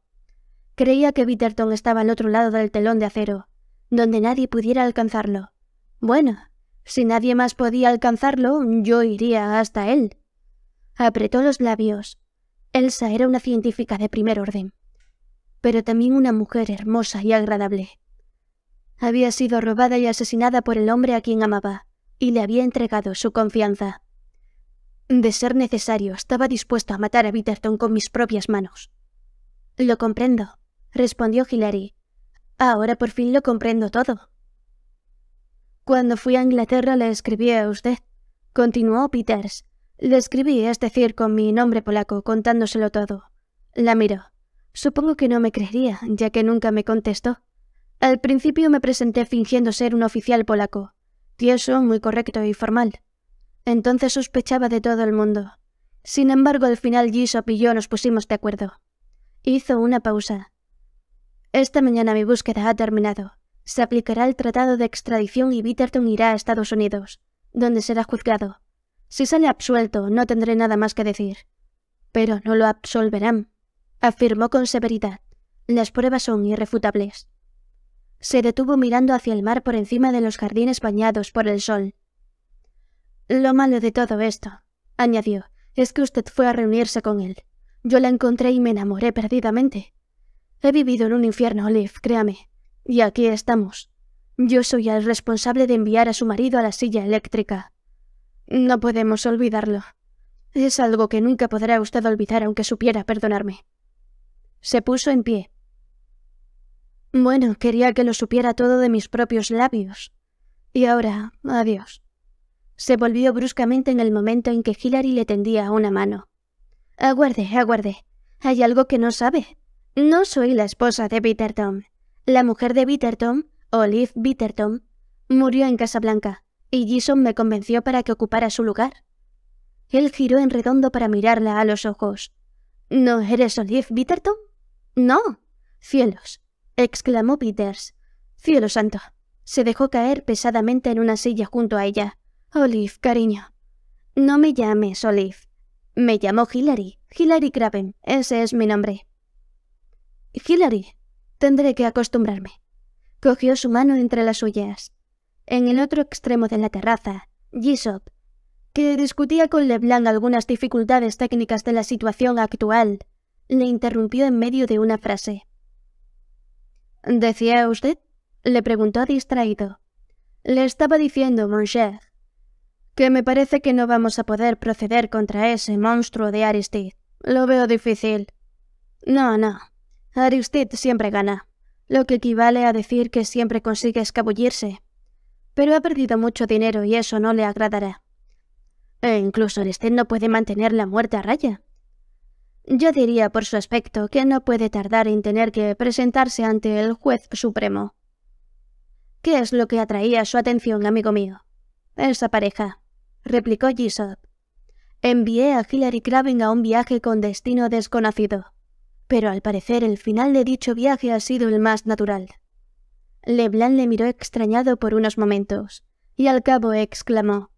Creía que Bitterton estaba al otro lado del telón de acero, donde nadie pudiera alcanzarlo. Bueno, si nadie más podía alcanzarlo, yo iría hasta él. Apretó los labios. Elsa era una científica de primer orden, pero también una mujer hermosa y agradable. Había sido robada y asesinada por el hombre a quien amaba, y le había entregado su confianza. De ser necesario, estaba dispuesto a matar a Bitterton con mis propias manos. Lo comprendo, respondió Hilary. Ahora por fin lo comprendo todo. Cuando fui a Inglaterra le escribí a usted, continuó Peters. Le escribí, es decir, con mi nombre polaco, contándoselo todo. La miró. Supongo que no me creería, ya que nunca me contestó. Al principio me presenté fingiendo ser un oficial polaco, tieso, muy correcto y formal. Entonces sospechaba de todo el mundo. Sin embargo, al final Gisop y yo nos pusimos de acuerdo. Hizo una pausa. Esta mañana mi búsqueda ha terminado. Se aplicará el tratado de extradición y Bitterton irá a Estados Unidos, donde será juzgado. Si sale absuelto, no tendré nada más que decir. Pero no lo absolverán, afirmó con severidad. Las pruebas son irrefutables. Se detuvo mirando hacia el mar por encima de los jardines bañados por el sol. Lo malo de todo esto, añadió, es que usted fue a reunirse con él. Yo la encontré y me enamoré perdidamente. He vivido en un infierno, Olive, créame. Y aquí estamos. Yo soy el responsable de enviar a su marido a la silla eléctrica. No podemos olvidarlo. Es algo que nunca podrá usted olvidar aunque supiera perdonarme. Se puso en pie. Bueno, quería que lo supiera todo de mis propios labios. Y ahora, adiós. Se volvió bruscamente en el momento en que Hillary le tendía una mano. Aguarde, aguarde. Hay algo que no sabe. No soy la esposa de Tom. La mujer de Bitterton, Olive Bitterton, murió en Casablanca, y Gison me convenció para que ocupara su lugar. Él giró en redondo para mirarla a los ojos. ¿No eres Olive Bitterton? No. Cielos, exclamó Peters. Cielo santo. Se dejó caer pesadamente en una silla junto a ella. Olive, cariño. No me llames Olive. Me llamo Hilary, Hilary Craven, ese es mi nombre. Hillary, tendré que acostumbrarme. Cogió su mano entre las suyas. En el otro extremo de la terraza, Gisop, que discutía con Leblanc algunas dificultades técnicas de la situación actual, le interrumpió en medio de una frase. ¿Decía usted? le preguntó distraído. Le estaba diciendo, mon cher, que me parece que no vamos a poder proceder contra ese monstruo de Aristide. Lo veo difícil. No, no, usted siempre gana, lo que equivale a decir que siempre consigue escabullirse. Pero ha perdido mucho dinero y eso no le agradará. E incluso Aristide no puede mantener la muerte a raya. Yo diría por su aspecto que no puede tardar en tener que presentarse ante el juez supremo. ¿Qué es lo que atraía su atención, amigo mío? Esa pareja, replicó Gisop. Envié a Hillary Craven a un viaje con destino desconocido pero al parecer el final de dicho viaje ha sido el más natural. Leblanc le miró extrañado por unos momentos, y al cabo exclamó.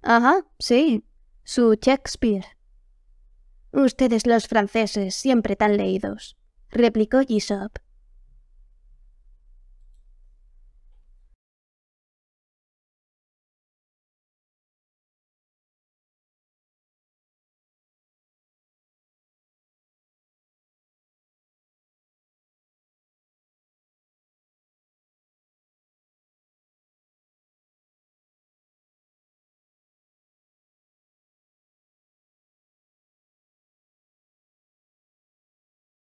Ajá, sí, su Shakespeare. Ustedes los franceses, siempre tan leídos, replicó Gisop.